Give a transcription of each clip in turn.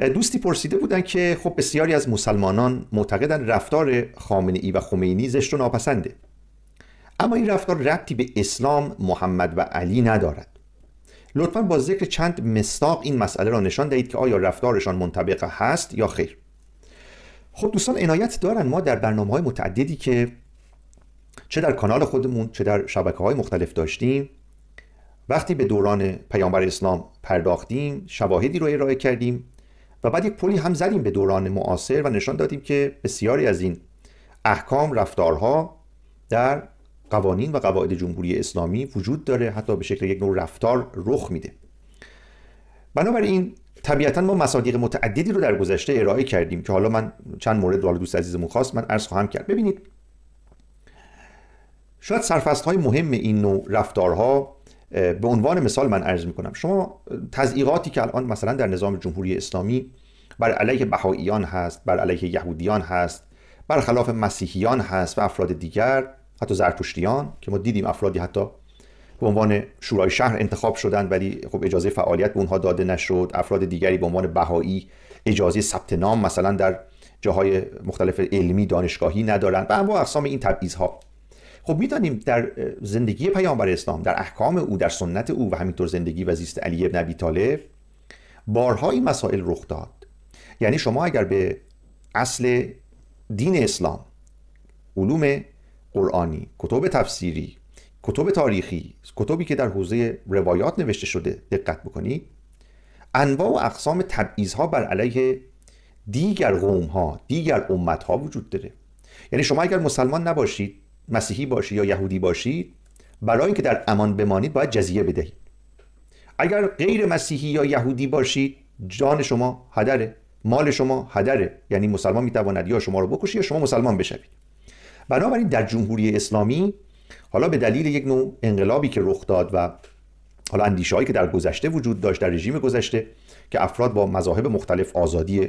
دوستی پرسیده بودن که خب بسیاری از مسلمانان معتقدن رفتار خامنه ای و خمینی زشت و ناپسنده اما این رفتار ربطی به اسلام محمد و علی ندارد لطفا با ذکر چند مستاق این مسئله را نشان دهید که آیا رفتارشان منطبق هست یا خیر خب دوستان عنایت دارن ما در برنامه های متعددی که چه در کانال خودمون چه در شبکه های مختلف داشتیم وقتی به دوران پیامبر اسلام پرداختیم شواهدی رو ارائه کردیم و بعد یک پلی هم زدیم به دوران معاصر و نشان دادیم که بسیاری از این احکام رفتارها در قوانین و قواعد جمهوری اسلامی وجود داره حتی به شکل یک نوع رفتار رخ میده بنابراین طبیعتا ما مصادیق متعددی رو در گذشته ارائه کردیم که حالا من چند مورد رو دوست عزیزمون خواست من عرض خواهم کرد ببینید شاید سرفست های مهم این نوع رفتارها به عنوان مثال من عرض میکنم شما تضعیقاتی که الان مثلا در نظام جمهوری اسلامی بر علیه بهاییان هست بر علیه یهودیان هست بر خلاف مسیحیان هست و افراد دیگر حتی زرتشتیان که ما دیدیم افرادی حتی به عنوان شورای شهر انتخاب شدند ولی خب اجازه فعالیت به اونها داده نشد افراد دیگری به عنوان بهایی اجازه ثبت نام مثلا در جاهای مختلف علمی دانشگاهی ندارند و انواع اقسام این ها خب میدانیم در زندگی پیامبر اسلام در احکام او در سنت او و همینطور زندگی و زیست علی ابن ابی طالب بارها مسائل رخ داد یعنی شما اگر به اصل دین اسلام علوم قرآنی کتب تفسیری کتب تاریخی کتبی که در حوزه روایات نوشته شده دقت بکنی، انواع و اقسام تبعیضها بر علیه دیگر قوم ها دیگر امت ها وجود داره یعنی شما اگر مسلمان نباشید مسیحی باشید یا یهودی باشید برای اینکه در امان بمانید باید جزیه بدهید اگر غیر مسیحی یا یهودی باشید جان شما هدره مال شما هدره یعنی مسلمان میتواند یا شما رو بکشه یا شما مسلمان بشوید بنابراین در جمهوری اسلامی حالا به دلیل یک نوع انقلابی که رخ داد و حالا اندیشه هایی که در گذشته وجود داشت در رژیم گذشته که افراد با مذاهب مختلف آزادی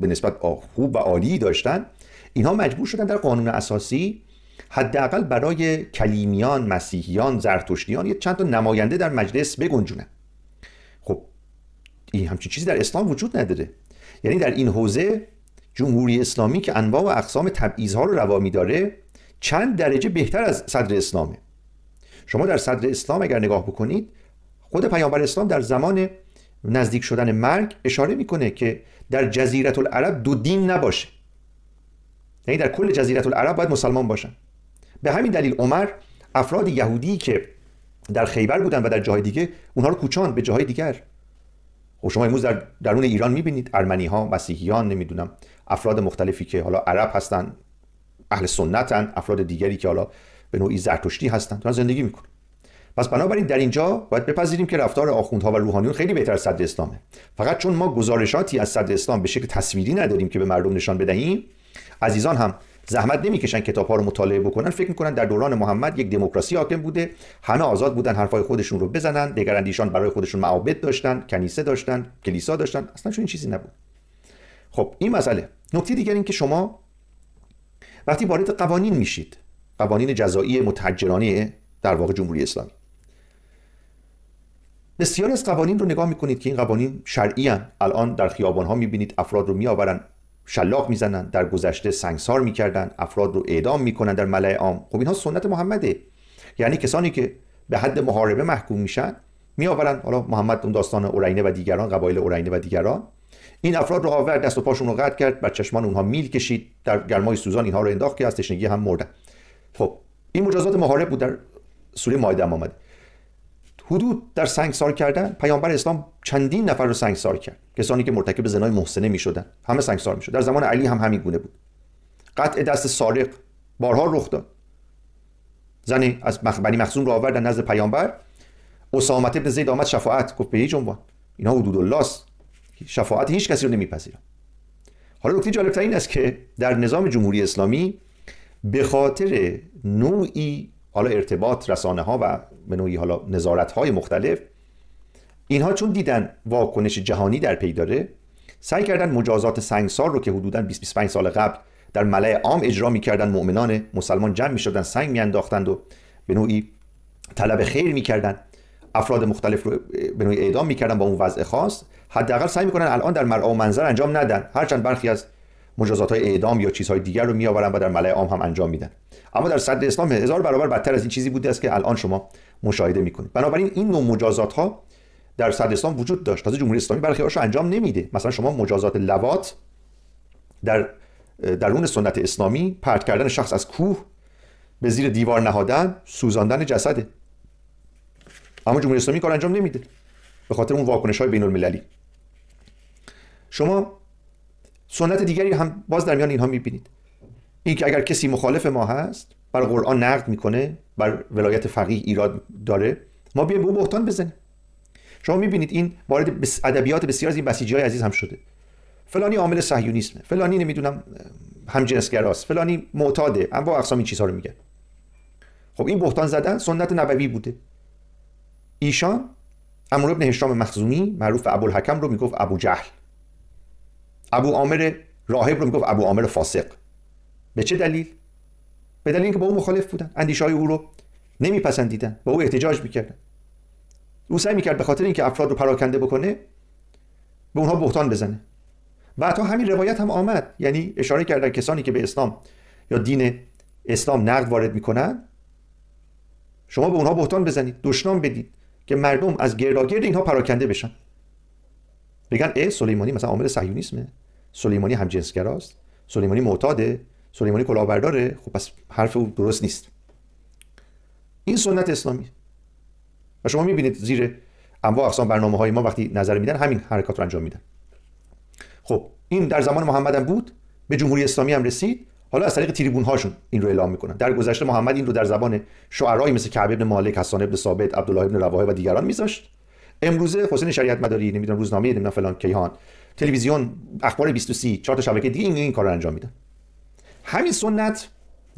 به نسبت خوب و عالی داشتن اینها مجبور شدن در قانون اساسی حداقل برای کلیمیان، مسیحیان، زرتشتیان یه چند تا نماینده در مجلس بگنجونه خب این همچین چیزی در اسلام وجود نداره یعنی در این حوزه جمهوری اسلامی که انواع و اقسام تبعیضها رو روا میداره چند درجه بهتر از صدر اسلامه شما در صدر اسلام اگر نگاه بکنید خود پیامبر اسلام در زمان نزدیک شدن مرگ اشاره میکنه که در جزیرت العرب دو دین نباشه یعنی در کل جزیرت العرب باید مسلمان باشن به همین دلیل عمر افراد یهودی که در خیبر بودن و در جاهای دیگه اونها رو کوچان به جاهای دیگر خب شما امروز در درون ایران میبینید ارمنی ها مسیحیان نمیدونم افراد مختلفی که حالا عرب هستن اهل سنتن افراد دیگری که حالا به نوعی زرتشتی هستن دارن زندگی میکنن پس بنابراین در اینجا باید بپذیریم که رفتار آخوندها و روحانیون خیلی بهتر از صد اسلامه فقط چون ما گزارشاتی از صد اسلام به شکل تصویری نداریم که به مردم نشان بدهیم عزیزان هم زحمت نمیکشن کتاب رو مطالعه بکنن فکر میکنن در دوران محمد یک دموکراسی حاکم بوده همه آزاد بودن حرفای خودشون رو بزنن اندیشان برای خودشون معابد داشتن کنیسه داشتن کلیسا داشتن اصلا چون این چیزی نبود خب این مسئله نکته دیگر این که شما وقتی وارد قوانین میشید قوانین جزایی متحجرانه در واقع جمهوری اسلامی بسیاری از قوانین رو نگاه میکنید که این قوانین شرعی الان در خیابان ها میبینید افراد رو میآورن شلاق میزنن در گذشته سنگسار میکردن افراد رو اعدام میکنن در ملعه عام خب اینها سنت محمده یعنی کسانی که به حد محاربه محکوم میشن میآورن حالا محمد اون داستان اورینه و دیگران قبایل اورینه و دیگران این افراد رو آورد دست و پاشون رو قطع کرد بر چشمان اونها میل کشید در گرمای سوزان اینها رو انداخت که از تشنگی هم مردن خب این مجازات محارب بود در سوره مائده حدود در سنگسار کردن پیامبر اسلام چندین نفر رو سنگسار کرد کسانی که مرتکب زنای محسنه شدن همه سنگسار شد در زمان علی هم همین گونه بود قطع دست سارق بارها رخ داد زن از بنی مخزوم رو آوردن نزد پیامبر اسامت ابن زید آمد شفاعت گفت به هیچ عنوان اینا حدود الله شفاعت هیچ کسی رو نمیپذیرم حالا نکته جالب این است که در نظام جمهوری اسلامی به خاطر نوعی حالا ارتباط رسانه ها و به نوعی حالا نظارت های مختلف اینها چون دیدن واکنش جهانی در پی داره سعی کردن مجازات سنگسار رو که حدوداً 20 25 سال قبل در ملع عام اجرا میکردن مؤمنان مسلمان جمع میشدن سنگ میانداختند و به نوعی طلب خیر میکردن افراد مختلف رو به نوعی اعدام میکردن با اون وضع خاص حداقل سعی میکنن الان در مرعا و منظر انجام ندن هرچند برخی از مجازات های اعدام یا چیزهای دیگر رو آورن و در ملای عام هم انجام میدن اما در صدر اسلام هزار برابر بدتر از این چیزی بوده است که الان شما مشاهده میکنید بنابراین این نوع مجازات ها در صدر اسلام وجود داشت تازه جمهوری اسلامی برخی رو انجام نمیده مثلا شما مجازات لوات در درون سنت اسلامی پرت کردن شخص از کوه به زیر دیوار نهادن سوزاندن جسده اما جمهوری اسلامی کار انجام نمیده به خاطر اون واکنش های بین المللی شما سنت دیگری هم باز در میان اینها میبینید اینکه اگر کسی مخالف ما هست بر قرآن نقد میکنه بر ولایت فقیه ایراد داره ما بیایم به او بهتان بزنیم شما میبینید این وارد ادبیات بسیار از این بسیجی عزیز هم شده فلانی عامل صهیونیسمه فلانی نمیدونم همجنسگراست فلانی معتاده اما اقسام این چیزها رو میگن خب این بهتان زدن سنت نبوی بوده ایشان امر ابن هشام مخزومی معروف ابوالحکم رو میگفت ابو جهل ابو عامر راهب رو میگفت ابو عامر فاسق به چه دلیل به دلیل اینکه با او مخالف بودن اندیشه های او رو نمیپسندیدن با او احتجاج میکردن او سعی میکرد به خاطر اینکه افراد رو پراکنده بکنه به اونها بهتان بزنه و تا همین روایت هم آمد یعنی اشاره کردن کسانی که به اسلام یا دین اسلام نقد وارد میکنن شما به اونها بهتان بزنید دشنام بدید که مردم از گرداگرد اینها پراکنده بشن میگن ای سلیمانی مثلا عامل صهیونیسمه سلیمانی همجنسگراست سلیمانی معتاده سلیمانی کلاهبرداره خب پس حرف او درست نیست این سنت اسلامی و شما میبینید زیر انواع اقسام برنامه های ما وقتی نظر میدن همین حرکات رو انجام میدن خب این در زمان محمد هم بود به جمهوری اسلامی هم رسید حالا از طریق تریبون هاشون این رو اعلام میکنن در گذشته محمد این رو در زبان شعرایی مثل کعب ابن مالک حسان ابن ثابت عبدالله ابن رواحه و دیگران میذاشت امروزه حسین شریعت مداری نمیدونم روزنامه نمیدونم فلان کیهان تلویزیون اخبار 23 چهار تا شبکه دیگه این, این کار رو انجام میدن همین سنت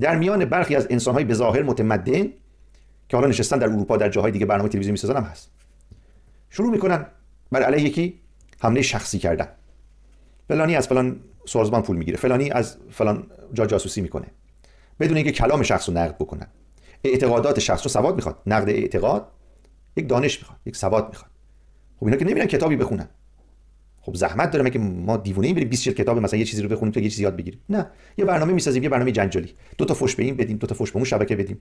در میان برخی از انسان‌های به ظاهر متمدن که حالا نشستن در اروپا در جاهای دیگه برنامه تلویزیون می‌سازن هم هست شروع میکنن بر علیه یکی حمله شخصی کردن فلانی از فلان سازمان پول میگیره فلانی از فلان جا جاسوسی میکنه بدون اینکه کلام شخص رو نقد بکنن اعتقادات شخص رو سواد میخواد نقد اعتقاد یک دانش میخواد یک سواد میخواد خب اینا که نمیرن کتابی بخونن خب زحمت داره که ما دیوونه ایم بریم 20 کتاب مثلا یه چیزی رو بخونیم تا یه چیزی یاد بگیریم نه یه برنامه میسازیم یه برنامه جنجالی دو تا فوش به این بدیم دو تا فوش به اون شبکه بدیم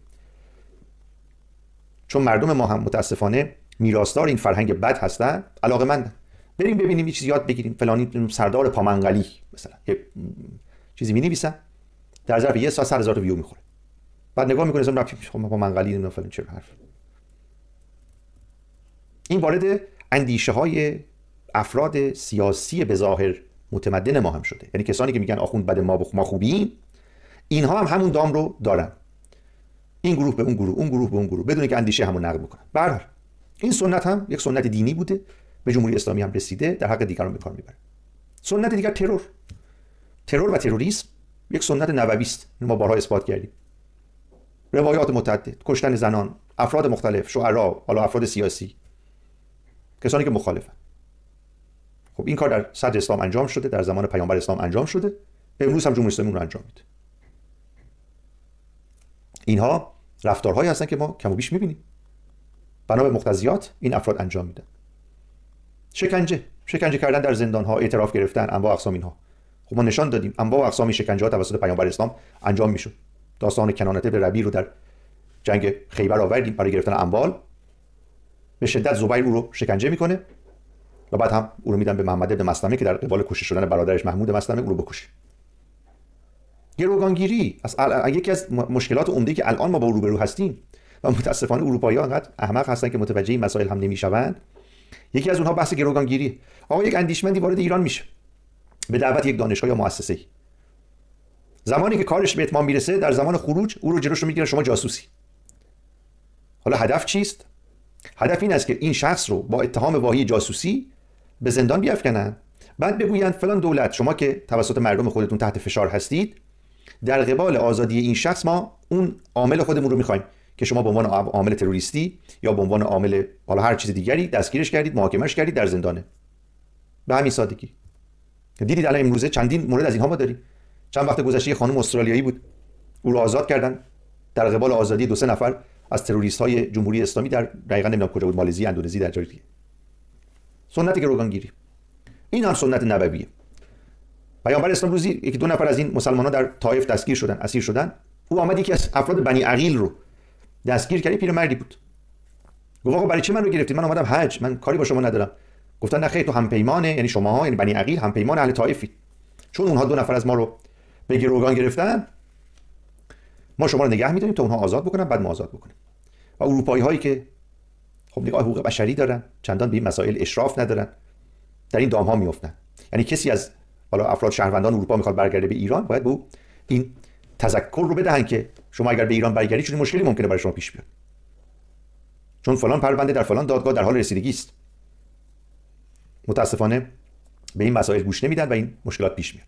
چون مردم ما هم متاسفانه میراثدار این فرهنگ بد هستن علاقه من بریم ببینیم یه چیزی یاد بگیریم فلانی سردار پامنقلی مثلا یه چیزی می نویسن در ظرف یه ساعت تا ویو میخوره بعد نگاه میکنه مثلا رفت خب پامنقلی نمیدونم فلان چه حرف این وارد اندیشه های افراد سیاسی به ظاهر متمدن ما هم شده یعنی کسانی که میگن آخوند بده ما بخ ما خوبیم اینها هم همون دام رو دارن این گروه به اون گروه اون گروه به اون گروه بدون که اندیشه همون نقد بکنن به این سنت هم یک سنت دینی بوده به جمهوری اسلامی هم رسیده در حق دیگران به کار میبره سنت دیگر ترور ترور و تروریسم یک سنت نبوی است ما بارها اثبات کردیم روایات متعدد کشتن زنان افراد مختلف شعرا حالا افراد سیاسی کسانی که مخالفن خب این کار در صد اسلام انجام شده در زمان پیامبر اسلام انجام شده امروز هم جمهوری اسلامی رو انجام میده اینها رفتارهایی هستن که ما کم و بیش میبینیم بنا به مقتضیات این افراد انجام میدن شکنجه شکنجه کردن در زندان ها اعتراف گرفتن انواع اقسام اینها خب ما نشان دادیم انواع و اقسام شکنجه ها توسط پیامبر اسلام انجام میشد داستان کنانته به ربی رو در جنگ خیبر آوردیم برای گرفتن اموال به شدت زبیر او رو شکنجه میکنه و بعد هم او رو میدن به محمد ابن مسلمه که در قبال کشته شدن برادرش محمود مسلمه او رو بکشه گروگانگیری از یکی از مشکلات عمده که الان ما با روبرو هستیم و متاسفانه ها انقدر احمق هستن که متوجه این مسائل هم نمیشوند یکی از اونها بحث گروگانگیری آقا یک اندیشمندی وارد ایران میشه به دعوت یک دانشگاه یا مؤسسه زمانی که کارش به اتمام میرسه در زمان خروج او رو جلوش میگیره شما جاسوسی حالا هدف چیست هدف این است که این شخص رو با اتهام واهی جاسوسی به زندان بیافکنن بعد بگویند فلان دولت شما که توسط مردم خودتون تحت فشار هستید در قبال آزادی این شخص ما اون عامل خودمون رو میخوایم که شما به عنوان عامل تروریستی یا به عنوان عامل حالا هر چیز دیگری دستگیرش کردید محاکمش کردید در زندانه به همین سادگی دیدید الان امروزه چندین مورد از اینها ما داریم چند وقت گذشته خانم استرالیایی بود او رو آزاد کردن در قبال آزادی دو سه نفر از تروریست های جمهوری اسلامی در دقیقا نمیدونم کجا بود مالزی اندونزی در جای دیگه سنت گروگانگیری این هم سنت نبویه پیامبر اسلام روزی یکی دو نفر از این مسلمان ها در طایف دستگیر شدن اسیر شدن او آمد یکی از افراد بنی عقیل رو دستگیر کرد پیرمردی بود گفت برای چه من رو گرفتید من اومدم حج من کاری با شما ندارم گفتن نه خیر تو هم پیمانه یعنی شماها یعنی بنی عقیل هم پیمانه اهل طایفی چون اونها دو نفر از ما رو به گروگان گرفتن ما شما رو نگه میداریم تا اونها آزاد بکنن بعد ما آزاد بکنیم و اروپایی هایی که خب نگاه حقوق بشری دارن چندان به این مسائل اشراف ندارن در این دام ها یعنی کسی از حالا افراد شهروندان اروپا میخواد برگرده به ایران باید به این تذکر رو بدهن که شما اگر به ایران برگردی چون مشکلی ممکنه برای شما پیش بیاد چون فلان پرونده در فلان دادگاه در حال رسیدگی است متاسفانه به این مسائل گوش نمیدن و این مشکلات پیش میاد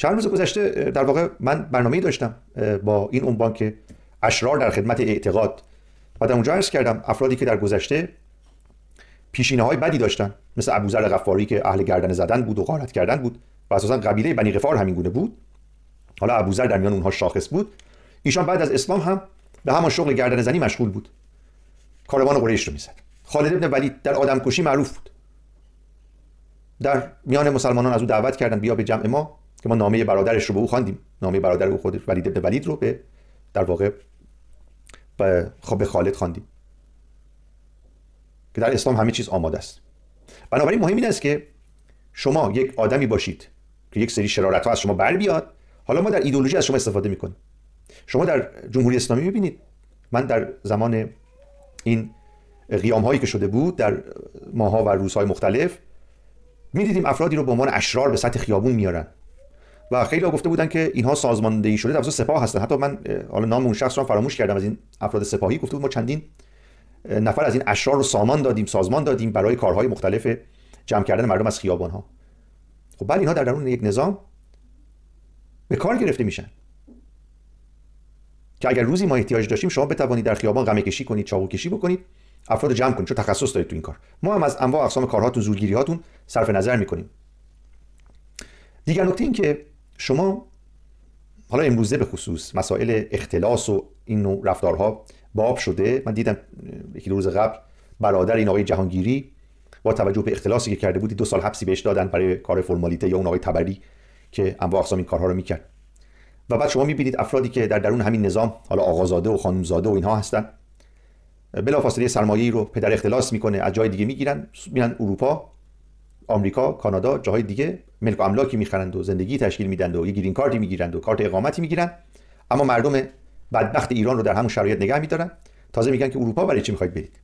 چند روز گذشته در واقع من برنامه داشتم با این عنوان که اشرار در خدمت اعتقاد و در اونجا عرض کردم افرادی که در گذشته پیشینه های بدی داشتن مثل ابوذر غفاری که اهل گردن زدن بود و غارت کردن بود و اساسا قبیله بنی غفار همین گونه بود حالا ابوذر در میان اونها شاخص بود ایشان بعد از اسلام هم به همان شغل گردن زنی مشغول بود کاروان قریش رو میزد خالد ابن ولید در آدمکشی معروف بود در میان مسلمانان از او دعوت کردن بیا به جمع ما که ما نامه برادرش رو به او خواندیم نامه برادر او خود ولید ابن ولید رو به در واقع خب به خالد خواندیم که در اسلام همه چیز آماده است بنابراین مهم این است که شما یک آدمی باشید که یک سری شرارت از شما بر بیاد حالا ما در ایدولوژی از شما استفاده میکنیم شما در جمهوری اسلامی میبینید من در زمان این قیام هایی که شده بود در ماها و روزهای مختلف میدیدیم افرادی رو به عنوان اشرار به سطح خیابون میارن و خیلی گفته بودن که اینها سازماندهی شده توسط سپاه هستن حتی من حالا نام اون شخص رو فراموش کردم از این افراد سپاهی گفته بود ما چندین نفر از این اشرار رو سامان دادیم سازمان دادیم برای کارهای مختلف جمع کردن مردم از خیابان ها خب بعد اینها در درون یک نظام به کار گرفته میشن که اگر روزی ما احتیاج داشتیم شما بتوانید در خیابان غمه کشی کنید چاقو کشی بکنید افراد جمع کنید چون تخصص دارید تو این کار ما هم از انواع اقسام کارهاتون زورگیری هاتون صرف نظر میکنیم دیگر نکته این که شما حالا امروزه به خصوص مسائل اختلاس و این نوع رفتارها باب شده من دیدم یکی دو روز قبل برادر این آقای جهانگیری با توجه به اختلاسی که کرده بودی دو سال حبسی بهش دادن برای کار فرمالیته یا اون آقای تبری که انواع اقسام این کارها رو میکرد و بعد شما میبینید افرادی که در درون همین نظام حالا آقازاده و خانمزاده و اینها هستن بلافاصله سرمایه‌ای رو پدر اختلاس میکنه از جای دیگه میگیرن میرن اروپا آمریکا کانادا جاهای دیگه ملک و املاکی میخرند و زندگی تشکیل میدن و یه گرین کارتی میگیرند و کارت اقامتی میگیرند اما مردم بدبخت ایران رو در همون شرایط نگه میدارن تازه میگن که اروپا برای چی میخواید برید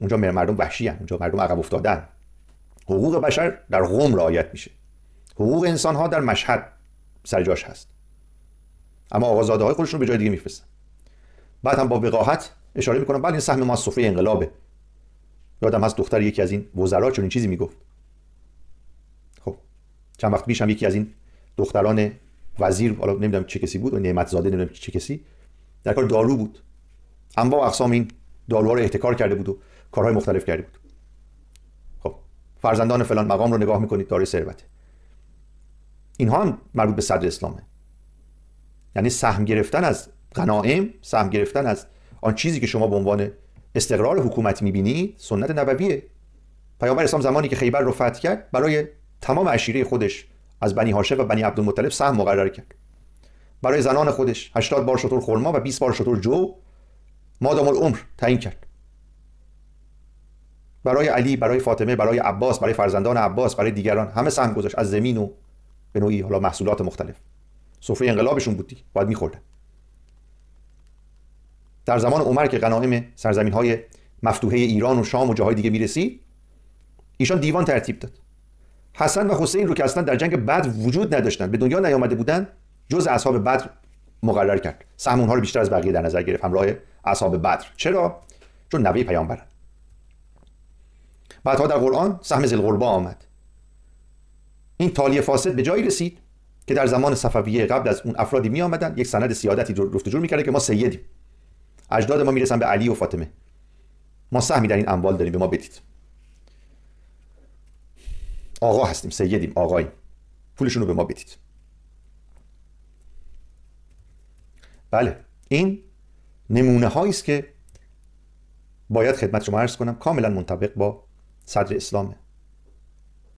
اونجا مردم وحشی اونجا مردم عقب افتادن حقوق بشر در قوم رعایت میشه حقوق انسان ها در مشهد سرجاش هست اما آقازاده های خودشون به جای دیگه میفرستن بعد هم با وقاحت اشاره می‌کنم، بله این سهم ما سفره انقلابه یادم دختر یکی از این وزرا چیزی میگفت چند وقت پیشم هم یکی از این دختران وزیر حالا نمیدونم چه کسی بود و نعمت زاده نمیدونم چه کسی در کار دارو بود اما اقسام این داروها رو احتکار کرده بود و کارهای مختلف کرده بود خب فرزندان فلان مقام رو نگاه میکنید داره ثروت اینها هم مربوط به صدر اسلامه یعنی سهم گرفتن از غنائم سهم گرفتن از آن چیزی که شما به عنوان استقرار حکومت میبینید سنت نبویه پیامبر اسلام زمانی که خیبر رو فتح کرد برای تمام عشیره خودش از بنی هاشم و بنی عبدالمطلب سهم مقرر کرد برای زنان خودش 80 بار شطور خرما و 20 بار شطور جو مادام العمر تعیین کرد برای علی برای فاطمه برای عباس برای فرزندان عباس برای دیگران همه سهم گذاشت از زمین و به نوعی حالا محصولات مختلف سفره انقلابشون بودی باید میخوردن در زمان عمر که غنایم سرزمین های مفتوحه ایران و شام و جاهای دیگه میرسید ایشان دیوان ترتیب داد حسن و حسین رو که اصلا در جنگ بدر وجود نداشتن به دنیا نیامده بودن جز اصحاب بدر مقرر کرد سهم اونها رو بیشتر از بقیه در نظر گرفت همراه اصحاب بدر چرا چون نوه بعد بعدها در قرآن سهم زلغربا آمد این تالی فاسد به جایی رسید که در زمان صفویه قبل از اون افرادی می آمدن یک سند سیادتی رو می میکرده که ما سیدیم اجداد ما میرسن به علی و فاطمه ما سهمی در این اموال داریم به ما بدید آقا هستیم سیدیم آقاییم پولشون رو به ما بدید بله این نمونه هایی است که باید خدمت شما عرض کنم کاملا منطبق با صدر اسلامه